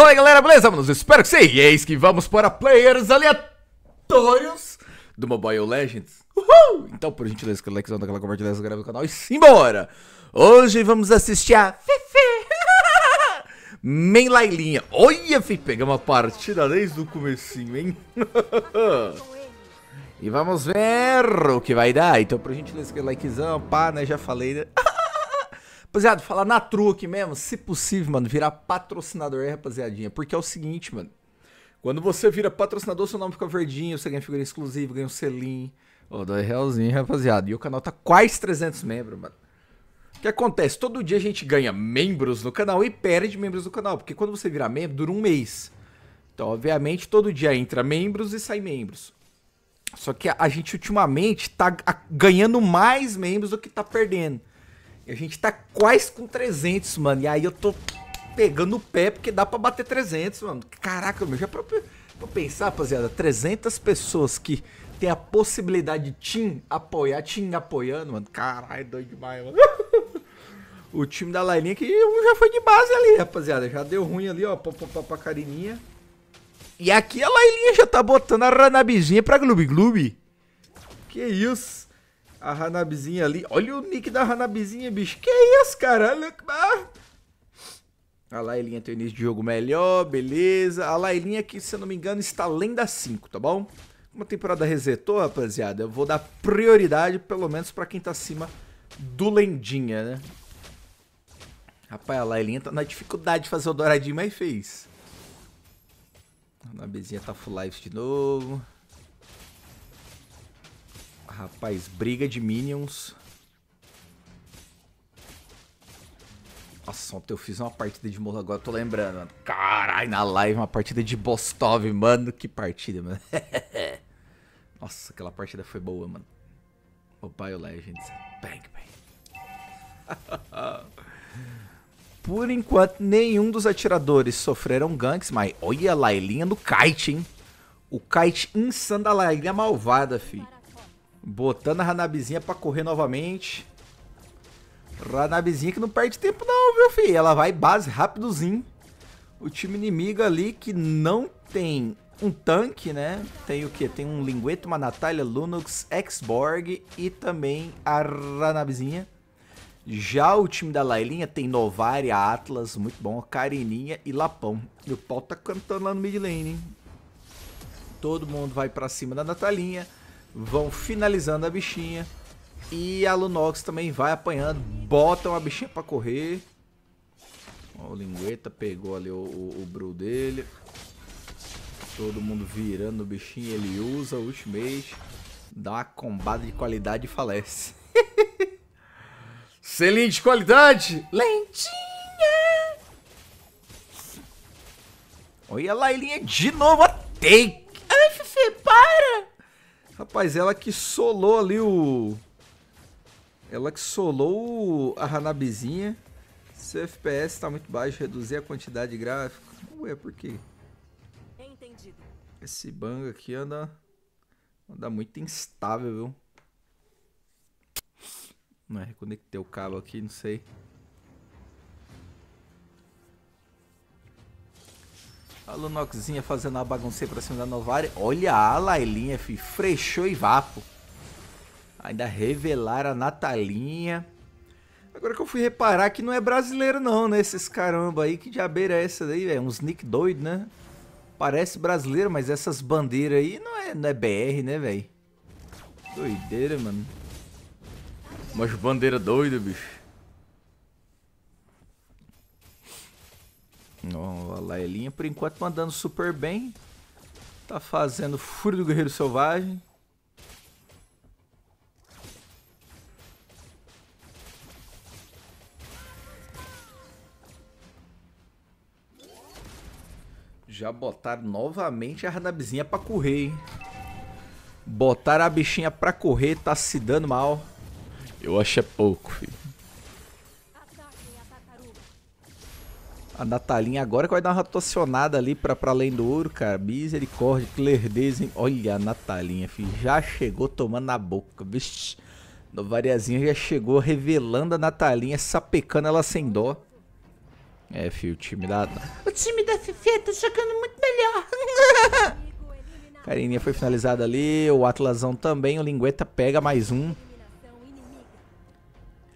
Olá galera, beleza, Vamos, Espero que sim! E eis que vamos para players aleatórios do Mobile Legends. Uhul! Então, por gentileza, aquele likezão, aquela compartilhada, se inscreve no canal e simbora! Hoje vamos assistir a Fefe! Men Lailinha. Olha, fi, pegamos a partida desde o comecinho, hein? e vamos ver o que vai dar. Então, por gentileza, aquele likezão, pá, né? Já falei, né? Rapaziada, falar na truque mesmo, se possível, mano, virar patrocinador aí, rapaziadinha. Porque é o seguinte, mano. Quando você vira patrocinador, seu nome fica verdinho, você ganha figurinha exclusiva, ganha um selinho. Ô, oh, realzinho, rapaziada. E o canal tá quase 300 membros, mano. O que acontece? Todo dia a gente ganha membros no canal e perde membros do canal. Porque quando você virar membro, dura um mês. Então, obviamente, todo dia entra membros e sai membros. Só que a gente ultimamente tá ganhando mais membros do que tá perdendo. A gente tá quase com 300, mano. E aí eu tô pegando o pé porque dá pra bater 300, mano. Caraca, meu, já pra, pra pensar, rapaziada, 300 pessoas que tem a possibilidade de Tim apoiar, Tim apoiando, mano. Caralho, doido demais, mano. o time da Lailinha que já foi de base ali, rapaziada. Já deu ruim ali, ó, pra, pra, pra Carininha. E aqui a Lailinha já tá botando a Ranabizinha pra Gloob Gloob. Que isso? A Hanabizinha ali. Olha o nick da Hanabizinha, bicho. Que é isso, cara? A Lailinha tem o início de jogo melhor, beleza. A Lailinha que, se eu não me engano, está além da 5, tá bom? Como a temporada resetou, rapaziada, eu vou dar prioridade, pelo menos, para quem tá acima do Lendinha, né? Rapaz, a Lailinha tá na dificuldade de fazer o douradinho, mas fez. A Nabezinha tá full life de novo rapaz, briga de minions. Nossa, ontem eu fiz uma partida de morro, agora eu tô lembrando, mano. Caralho, na live, uma partida de Bostov, mano. Que partida, mano. Nossa, aquela partida foi boa, mano. Opa, Legends. Bang, bang. Por enquanto, nenhum dos atiradores sofreram ganks, mas olha a Lailinha no kite, hein? O kite insano da Lailinha malvada, fi. Botando a Hanabizinha pra correr novamente. Hanabizinha que não perde tempo não, viu, filho? Ela vai base rápidozinho. O time inimigo ali que não tem um tanque, né? Tem o que? Tem um Lingueto, uma Natália, Lunux, Xborg e também a Ranabzinha. Já o time da Lailinha tem Novaria, Atlas, muito bom, Karininha e Lapão. E o pau tá cantando lá no mid lane, hein? Todo mundo vai pra cima da Natalinha vão finalizando a bichinha. E a Lunox também vai apanhando, botam a bichinha pra correr. Ó, o Lingueta pegou ali o, o, o Bru dele. Todo mundo virando o bichinho, ele usa o ultimate. Dá uma combada de qualidade e falece. Selinho de qualidade! Lentinha! Olha lá, ele é de novo a take! Ai, Fefe, para! Rapaz, ela que solou ali o... Ela que solou a Hanabizinha. Seu FPS está muito baixo, reduzir a quantidade gráfico, Ué, por quê? Entendido. Esse bang aqui anda... Anda muito instável, viu? Não é, reconectei o cabo aqui, não sei. A Lunoxinha fazendo uma bagunça pra cima da Novari. Olha a Lailinha, fi. Frechou e vapo. Ainda revelaram a Natalinha. Agora que eu fui reparar que não é brasileiro não, né? Esses caramba aí. Que diabeira é essa daí, velho? Uns nick doido, né? Parece brasileiro, mas essas bandeiras aí não é, não é BR, né, velho? Doideira, mano. Umas bandeiras doidas, bicho. Não, a Laelinha, por enquanto mandando super bem. Tá fazendo Fúria do Guerreiro Selvagem. Já botaram novamente a Hanabizinha pra correr, hein? Botaram a bichinha pra correr, tá se dando mal. Eu acho é pouco, filho. A Natalinha agora que vai dar uma rotacionada ali pra, pra além do ouro, cara. Misericórdia, que lerdeza, hein? Olha a Natalinha, filho. Já chegou tomando na boca, bicho. Novariazinha já chegou revelando a Natalinha, sapecando ela sem dó. É, filho, o time da... O time da Fefe tá jogando muito melhor. Carinha foi finalizada ali, o Atlasão também, o Lingueta pega mais um.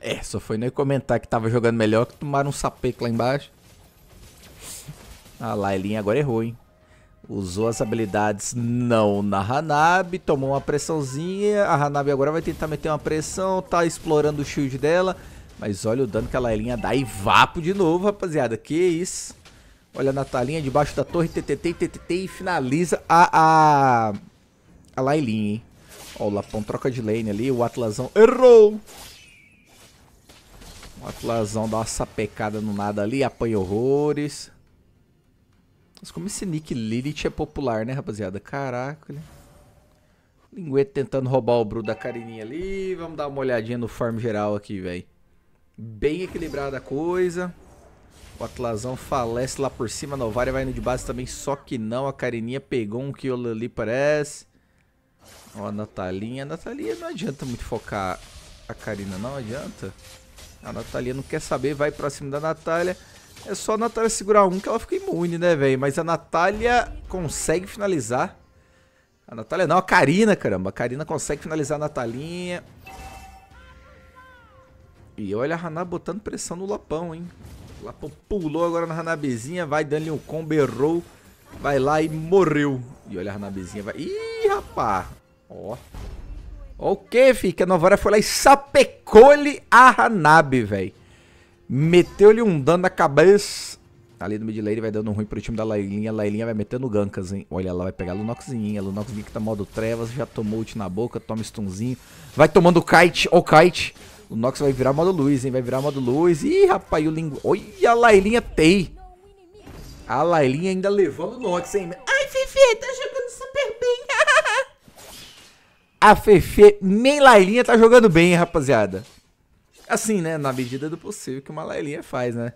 É, só foi nem comentar que tava jogando melhor que tomaram um sapeco lá embaixo. A Lailinha agora errou, hein? Usou as habilidades não na Hanabi, tomou uma pressãozinha. A Hanabi agora vai tentar meter uma pressão, tá explorando o shield dela. Mas olha o dano que a Lailinha dá e vapo de novo, rapaziada. Que isso. Olha a Natalinha debaixo da torre, TTT, TTT e finaliza a, a, a Lailinha, hein? Ó, o Lapão troca de lane ali, o Atlasão errou! O Atlasão dá uma sapecada no nada ali, apanha horrores. Mas como esse nick Lilith é popular, né, rapaziada? Caraca, né? Linguete tentando roubar o Bru da Carininha ali. Vamos dar uma olhadinha no farm geral aqui, velho. Bem equilibrada a coisa. O Atlasão falece lá por cima. Novara Novária vai no de base também, só que não. A Carininha pegou um kill ali, parece. Ó, a Natalinha. A Natalinha não adianta muito focar a Karina, não adianta. A Natalia não quer saber, vai cima da Natália. É só a Natália segurar um que ela fica imune, né, velho? Mas a Natália consegue finalizar. A Natália não, a Karina, caramba. A Karina consegue finalizar a Natalinha. E olha a Haná botando pressão no Lapão, hein? O Lapão pulou agora na Hanabezinha, vai dando um combo, errou. Vai lá e morreu. E olha a Hanabezinha, vai... Ih, rapá! Ó. Ó o que, fi? Que a Novara foi lá e sapecou-lhe a Hanabe, velho. Meteu-lhe um dano na cabeça. Tá ali no mid lane vai dando ruim pro time da Lailinha. Lailinha vai metendo gankas, hein? Olha lá, vai pegar a Lunoxinha. Lunoxinha que tá modo trevas, já tomou ult na boca, toma stunzinho. Vai tomando kite, ó oh, kite. O Nox vai virar modo luz, hein? Vai virar modo luz. Ih, rapaz, o lingu... Olha a Lailinha tem. A Lailinha ainda levando o Nox, hein? Ai, Fefe, tá jogando super bem. a Fefe, nem Lailinha tá jogando bem, hein, rapaziada. Assim, né? Na medida do possível que uma Lailinha faz, né?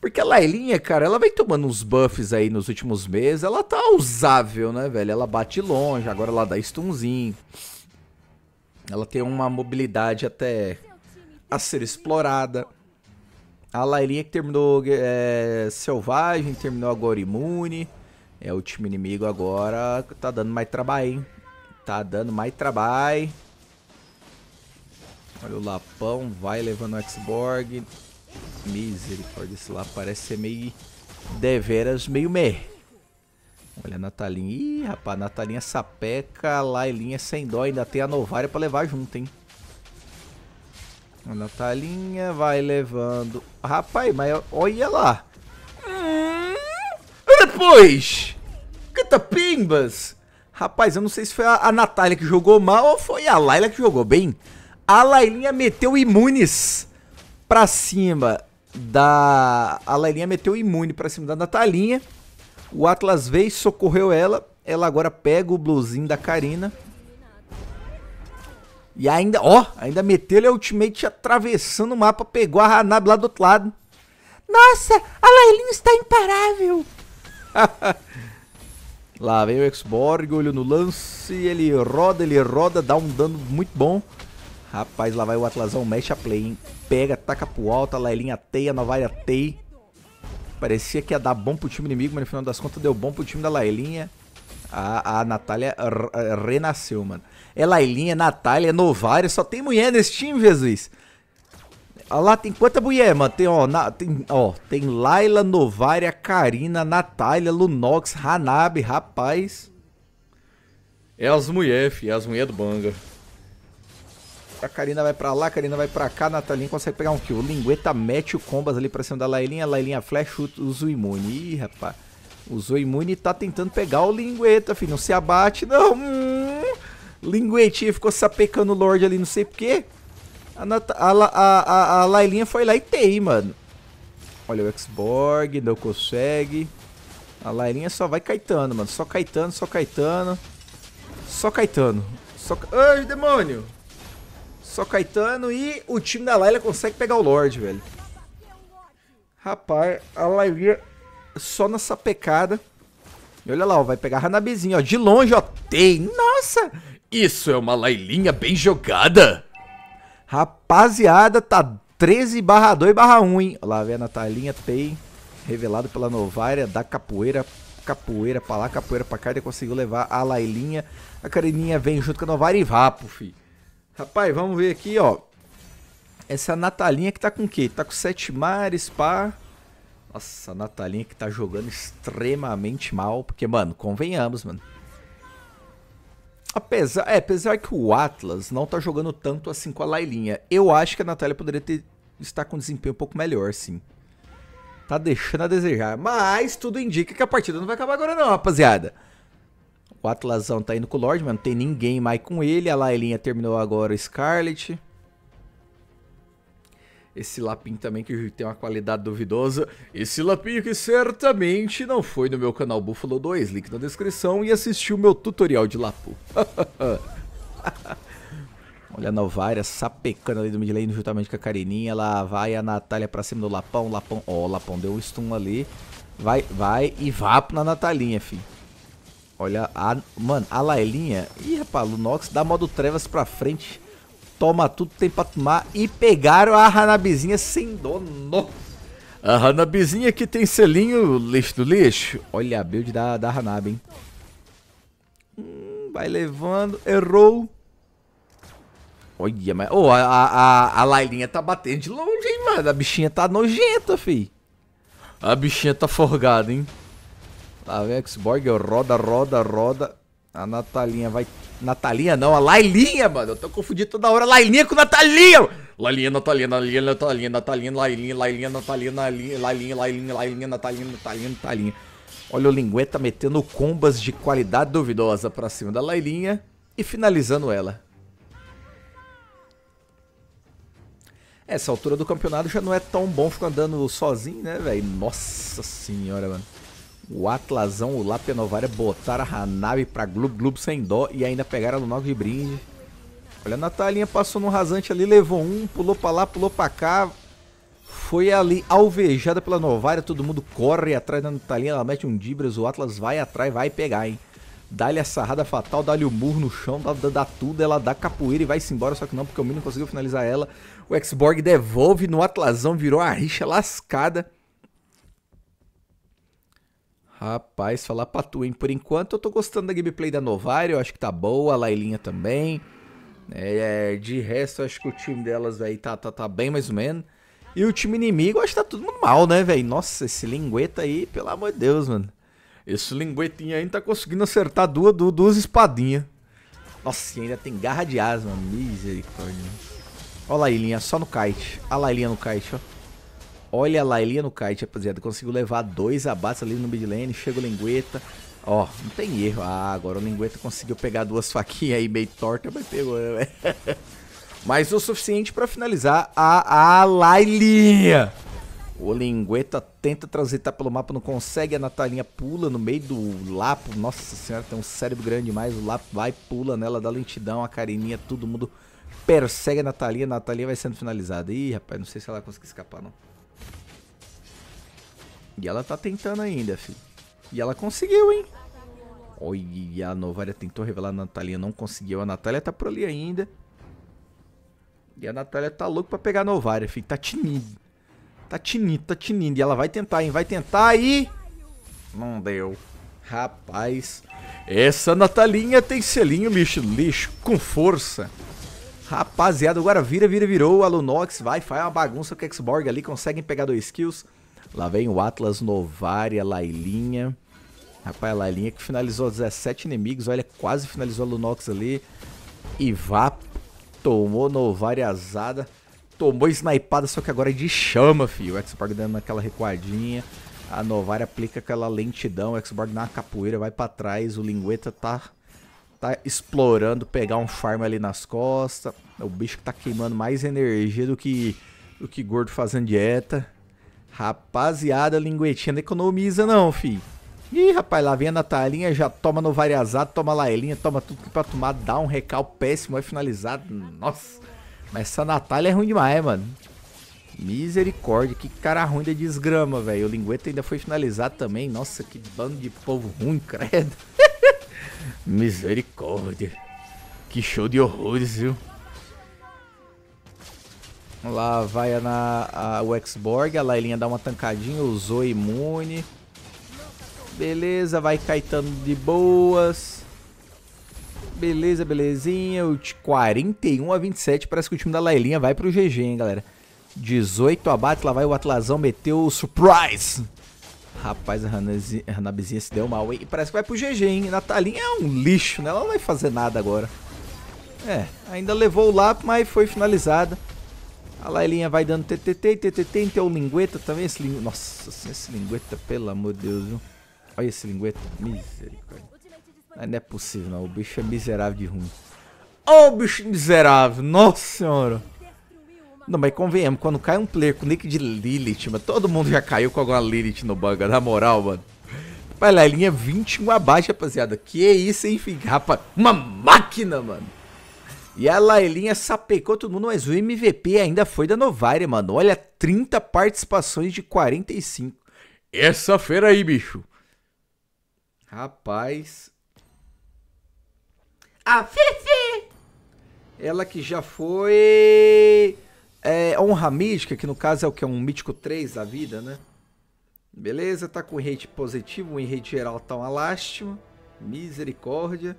Porque a Lailinha, cara, ela vem tomando uns buffs aí nos últimos meses. Ela tá usável, né, velho? Ela bate longe, agora ela dá stunzinho. Ela tem uma mobilidade até a ser explorada. A Lailinha que terminou é, Selvagem, terminou agora Imune. É o time inimigo agora. Tá dando mais trabalho, hein? Tá dando mais trabalho. Olha o Lapão, vai levando o Xborg. Misericórdia, esse lá parece ser meio deveras, meio meh. Olha a Natalinha. Ih, rapaz, Natalinha sapeca, Lailinha sem dó. Ainda tem a Novária pra levar junto, hein? A Natalinha vai levando. Rapaz, mas olha lá. Hum, depois! Catapimbas! Rapaz, eu não sei se foi a, a Natália que jogou mal ou foi a Laila que jogou bem. A Lailinha meteu imunes pra cima da... A Lailinha meteu imune pra cima da Natalinha. O Atlas veio, socorreu ela. Ela agora pega o blusinho da Karina. E ainda, ó, ainda meteu a é ultimate atravessando o mapa. Pegou a Hanabi lá do outro lado. Nossa, a Lailinha está imparável. lá vem o Exborg, olho no lance. Ele roda, ele roda, dá um dano muito bom. Rapaz, lá vai o Atlasão, mexe a play, hein? Pega, taca pro alto, a Lailinha teia, Novaia tei. Parecia que ia dar bom pro time inimigo, mas no final das contas deu bom pro time da Lailinha. A, a Natália eh, renasceu, mano. É Lailinha, Natália, Novária, só tem mulher nesse time, Jesus. Olha lá, tem quanta mulher, mano? Tem, ó, na, tem, ó, tem Laila, Novária, Karina, Natália, Lunox, Hanabi, rapaz. É as mulheres, fi, é as mulheres do Banga. A Karina vai pra lá, a Karina vai pra cá, a Natalinha consegue pegar um kill. Lingueta mete o combas ali pra cima da Lailinha, a Lailinha flash, usa o imune. Ih, rapaz. Usou imune e tá tentando pegar o Lingueta, filho. Não se abate, não. Hum. Linguetinha ficou sapecando o Lorde ali, não sei porquê. A, a, a, a, a Lailinha foi lá e tem, mano. Olha o Xborg, não consegue. A Lailinha só vai caetando, mano. Só caetando, só caetando. Só caetando. Só... Ai, demônio! Só Caetano e o time da Laila consegue pegar o Lorde, velho. Rapaz, a Laila só nessa pecada. E olha lá, ó, vai pegar a Hanabizinha, ó. De longe, ó. Tem. Nossa! Isso é uma Lailinha bem jogada. Rapaziada, tá 13 barra 2 barra 1, hein? lá, vem a Natalinha, tem. Revelado pela Novária, da capoeira. Capoeira pra lá, capoeira pra cá. Ele conseguiu levar a Lailinha. A Carininha vem junto com a Novária e vapo, filho. Rapaz, vamos ver aqui, ó. Essa Natalinha que tá com o quê? Tá com sete mares, pá. Nossa, a Natalinha que tá jogando extremamente mal. Porque, mano, convenhamos, mano. Apesar, é, apesar que o Atlas não tá jogando tanto assim com a Lailinha, eu acho que a Natália poderia ter, estar com um desempenho um pouco melhor, sim. Tá deixando a desejar. Mas tudo indica que a partida não vai acabar agora não, rapaziada. O Atlasão tá indo com o Lorde, mas não tem ninguém mais com ele. A Lailinha terminou agora o Scarlet. Esse lapinho também que tem uma qualidade duvidosa. Esse lapinho que certamente não foi no meu canal Buffalo 2, link na descrição, e assistiu meu tutorial de Lapu. Olha a Novaira sapecando ali do mid lane juntamente com a Karininha. Ela vai a Natália pra cima do Lapão. Lapão, ó, oh, o Lapão deu um stun ali. Vai, vai e vá na Natalinha, filho. Olha, a, mano, a Lailinha. Ih, rapaz, Lunox dá modo trevas pra frente. Toma tudo tem pra tomar. E pegaram a Hanabizinha sem dono. A Hanabizinha que tem selinho lixo do lixo. Olha a build da, da Hanabi, hein. Hum, vai levando. Errou. Olha, mas. Oh, a, a, a Lailinha tá batendo de longe, hein, mano. A bichinha tá nojenta, fi. A bichinha tá forgada, hein. Lá vem o Xborg, roda, roda, roda. A Natalinha vai... Natalinha não, a Lailinha, mano. Eu tô confundindo toda hora. Lailinha com Natalinha. Lailinha, Natalinha, Lailinha, Natalinha, Natalinha, Lailinha, Lailinha, Natalinha, Lailinha, Lailinha, Lailinha, Lailinha, Natalinha, Natalinha, Natalinha. Olha o Lingueta metendo combas de qualidade duvidosa pra cima da Lailinha e finalizando ela. Essa altura do campeonato já não é tão bom ficar andando sozinho, né, velho? Nossa senhora, mano. O Atlasão, o Lápia Novária botaram a Hanabi pra gloob gloob sem dó e ainda pegaram no Nog de brinde. Olha, a Natalinha passou no rasante ali, levou um, pulou pra lá, pulou pra cá. Foi ali alvejada pela Novária, todo mundo corre atrás da Natalinha, ela mete um Dibras, o Atlas vai atrás, vai pegar, hein. Dá-lhe a sarrada fatal, dá-lhe o murro no chão, dá, dá, dá, tudo, ela dá capoeira e vai-se embora, só que não, porque o Mino conseguiu finalizar ela. O Xborg devolve no Atlasão, virou a rixa lascada. Rapaz, falar pra tu, hein? Por enquanto eu tô gostando da gameplay da Novário, eu acho que tá boa, a Lailinha também. É, de resto, acho que o time delas aí tá, tá, tá bem mais ou menos. E o time inimigo, acho que tá todo mundo mal, né, velho? Nossa, esse lingueta aí, pelo amor de Deus, mano. Esse linguetinho aí não tá conseguindo acertar duas, duas, duas espadinhas. Nossa, e ainda tem garra de asma, misericórdia. Olha a Lailinha, só no kite. Olha a Lailinha no kite, ó. Olha lá, ele ia no kite, rapaziada. Consigo levar dois abates ali no mid lane. Chega o Lingueta. Ó, não tem erro. Ah, agora o Lingueta conseguiu pegar duas faquinhas aí meio torta, mas pegou, né? mas o suficiente para finalizar a, a Lailinha. O Lingueta tenta transitar pelo mapa, não consegue. A Natalinha pula no meio do Lapo. Nossa senhora, tem um cérebro grande demais. O Lapo vai, pula nela, dá lentidão. A Carininha, todo mundo persegue a Natalinha. A Natalinha vai sendo finalizada. Ih, rapaz, não sei se ela conseguir escapar, não. E ela tá tentando ainda, filho. E ela conseguiu, hein? Olha, a Novária tentou revelar a Natália, não conseguiu. A Natália tá por ali ainda. E a Natália tá louca pra pegar a Novária, filho. Tá tinindo. Tá tinindo, tá tinindo. E ela vai tentar, hein? Vai tentar e... Não deu. Rapaz, essa Natalinha tem selinho lixo, lixo, com força. Rapaziada, agora vira, vira, virou. Lunox vai, faz é uma bagunça com o Xborg ali. Conseguem pegar dois kills. Lá vem o Atlas Novaria Lailinha. Rapaz, a Lailinha que finalizou 17 inimigos. Olha, quase finalizou a Lunox ali. E vá, tomou Novaria azada. Tomou snipada, só que agora é de chama, filho. O Xborg dando aquela recuadinha. A Novaria aplica aquela lentidão. O Xborg dá uma capoeira, vai para trás. O Lingueta tá tá explorando pegar um farm ali nas costas. O bicho que tá queimando mais energia do que do que gordo fazendo dieta. Rapaziada, linguetinha não economiza não, fi. Ih, rapaz, lá vem a Natalinha, já toma no variazado, toma Laelinha, toma tudo que é pra tomar, dá um recal péssimo, é finalizado. Nossa, mas essa Natália é ruim demais, mano. Misericórdia, que cara ruim da desgrama, velho. O Lingueta ainda foi finalizado também. Nossa, que bando de povo ruim, credo. Misericórdia. Que show de horrores, viu? Lá vai na, a, o a Lailinha dá uma tancadinha, usou imune. Beleza, vai caetando de boas. Beleza, belezinha. O 41 a 27, parece que o time da Lailinha vai pro GG, hein, galera. 18 abate, lá vai o Atlasão meteu o surprise. Rapaz, a Hanabizinha se deu mal, hein? E parece que vai pro GG, hein? Natalinha é um lixo, né? Ela não vai fazer nada agora. É, ainda levou o lápis, mas foi finalizada. A Lailinha vai dando TTT, TTT, tem o lingueta também. Esse lingueta, nossa, esse lingueta, pelo amor de Deus, viu? Olha esse lingueta, misericórdia. Não é possível, não. O bicho é miserável de ruim. Ô, oh, bicho miserável, nossa senhora. Não, mas convenhamos, quando cai um player com nick de Lilith, mano todo mundo já caiu com alguma Lilith no banga, na moral, mano. Vai lá, 21 abaixo, rapaziada. Que isso, hein, filho? Rapaz, uma máquina, mano. E a Lailinha sapecou todo mundo, mas o MVP ainda foi da Novare, mano. Olha, 30 participações de 45. Essa feira aí, bicho. Rapaz. A Fifi! Ela que já foi. É, honra mítica, que no caso é o que? É um mítico 3 da vida, né? Beleza, tá com rate positivo, um rate geral tá uma lástima. Misericórdia.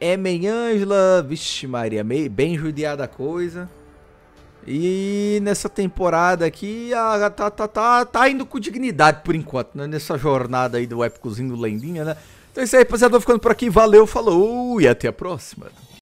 Emen é Angela, vixe Maria, bem judiada a coisa. E nessa temporada aqui, a, tá, tá, tá, tá indo com dignidade por enquanto, né? Nessa jornada aí do Épicozinho do Lendinha, né? Então é isso aí, rapaziada. Vou ficando por aqui. Valeu, falou e até a próxima.